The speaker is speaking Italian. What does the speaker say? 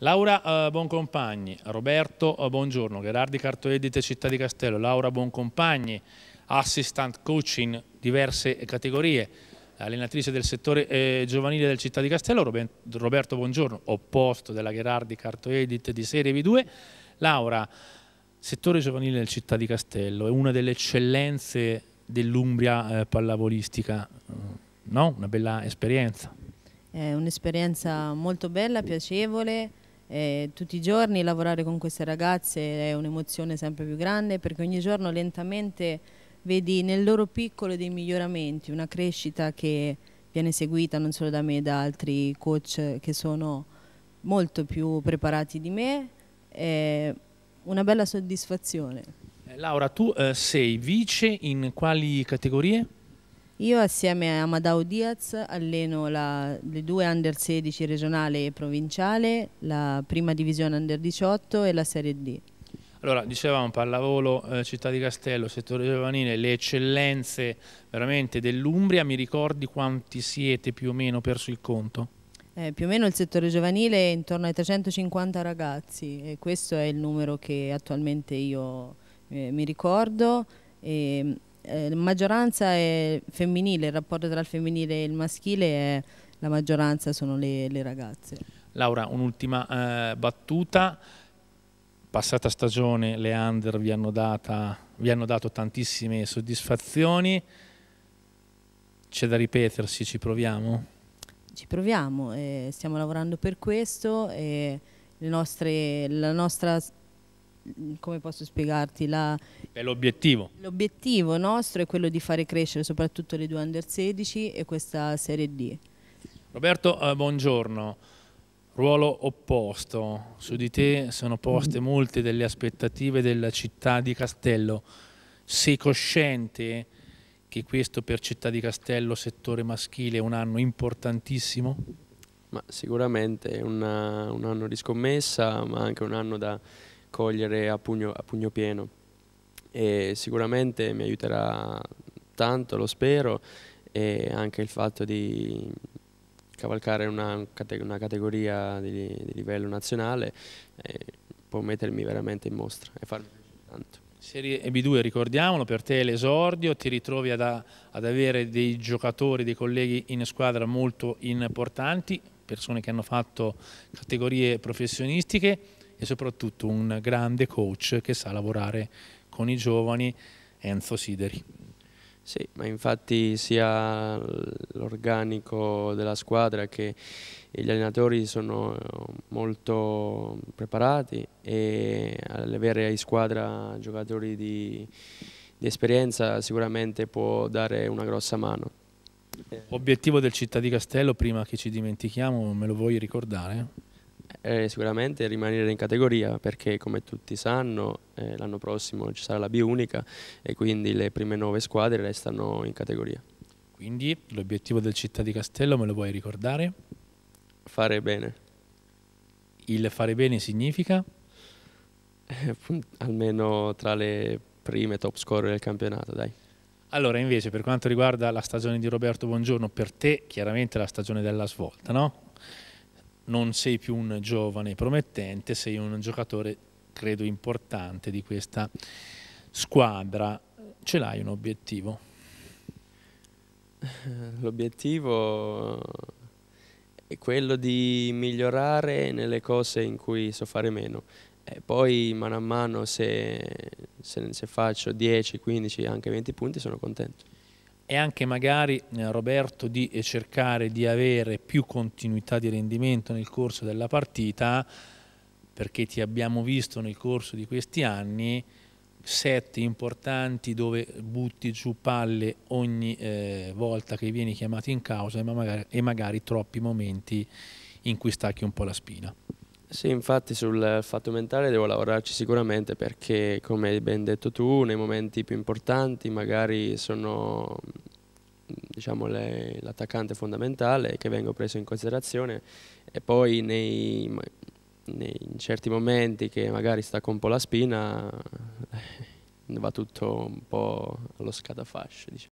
Laura eh, Boncompagni, Roberto eh, Buongiorno, Gerardi Cartoedite Città di Castello, Laura Boncompagni, assistant coach in diverse categorie, allenatrice del settore eh, giovanile del Città di Castello, Robert, Roberto Buongiorno, opposto della Gerardi Cartoedite di Serie V2, Laura, settore giovanile del Città di Castello, è una delle eccellenze dell'Umbria eh, pallavolistica, no? Una bella esperienza. È un'esperienza molto bella, piacevole, eh, tutti i giorni lavorare con queste ragazze è un'emozione sempre più grande perché ogni giorno lentamente vedi nel loro piccolo dei miglioramenti, una crescita che viene seguita non solo da me, da altri coach che sono molto più preparati di me, è una bella soddisfazione. Eh, Laura, tu eh, sei vice in quali categorie? Io assieme a Amadao Diaz alleno la, le due under 16 regionale e provinciale, la prima divisione under 18 e la Serie D. Allora, dicevamo pallavolo, eh, città di Castello, settore giovanile, le eccellenze veramente dell'Umbria, mi ricordi quanti siete più o meno perso il conto? Eh, più o meno il settore giovanile è intorno ai 350 ragazzi e questo è il numero che attualmente io eh, mi ricordo e ehm, eh, maggioranza è femminile, il rapporto tra il femminile e il maschile è la maggioranza sono le, le ragazze. Laura, un'ultima eh, battuta. Passata stagione le under vi hanno, data, vi hanno dato tantissime soddisfazioni. C'è da ripetersi, ci proviamo? Ci proviamo, eh, stiamo lavorando per questo. Eh, nostre, la nostra come posso spiegarti? l'obiettivo. L'obiettivo nostro è quello di fare crescere soprattutto le due under 16 e questa Serie D. Roberto, eh, buongiorno. Ruolo opposto. Su di te sono poste molte delle aspettative della città di Castello. Sei cosciente che questo per città di Castello, settore maschile, è un anno importantissimo? Ma sicuramente è una, un anno di scommessa, ma anche un anno da cogliere a pugno, a pugno pieno e sicuramente mi aiuterà tanto, lo spero, e anche il fatto di cavalcare una, una categoria di, di, livello nazionale eh, può mettermi veramente in mostra e farmi tanto. Serie B2, ricordiamolo, per te l'esordio, ti ritrovi ad, ad, avere dei giocatori, dei colleghi in squadra molto importanti, persone che hanno fatto categorie professionistiche, e soprattutto un grande coach che sa lavorare con i giovani, Enzo Sideri. Sì, ma infatti sia l'organico della squadra che gli allenatori sono molto preparati e avere in squadra giocatori di, di esperienza sicuramente può dare una grossa mano. Obiettivo del Città di Castello, prima che ci dimentichiamo, me lo vuoi ricordare? eh, sicuramente rimanere in categoria perché come tutti sanno eh, l'anno prossimo ci sarà la B unica e quindi le prime nove squadre restano in categoria. Quindi l'obiettivo del Città di Castello me lo puoi ricordare? Fare bene. Il fare bene significa? Eh, almeno tra le prime top scorer del campionato, dai. Allora invece per quanto riguarda la stagione di Roberto Buongiorno, per te chiaramente la stagione della svolta, no? non sei più un giovane promettente, sei un giocatore credo importante di questa squadra. Ce l'hai un obiettivo? Eh, l'obiettivo è quello di migliorare nelle cose in cui so fare meno. E poi mano a mano se, se, se faccio 10, 15, anche 20 punti sono contento e anche magari eh, Roberto di cercare di avere più continuità di rendimento nel corso della partita perché ti abbiamo visto nel corso di questi anni set importanti dove butti giù palle ogni eh, volta che vieni chiamato in causa e magari, e magari troppi momenti in cui stacchi un po' la spina. Sì, infatti sul fatto mentale devo lavorarci sicuramente perché, come hai ben detto tu, nei momenti più importanti magari sono diciamo, l'attaccante fondamentale che vengo preso in considerazione e poi nei, nei, in certi momenti che magari stacco un po' la spina va tutto un po' allo scatafascio. Diciamo.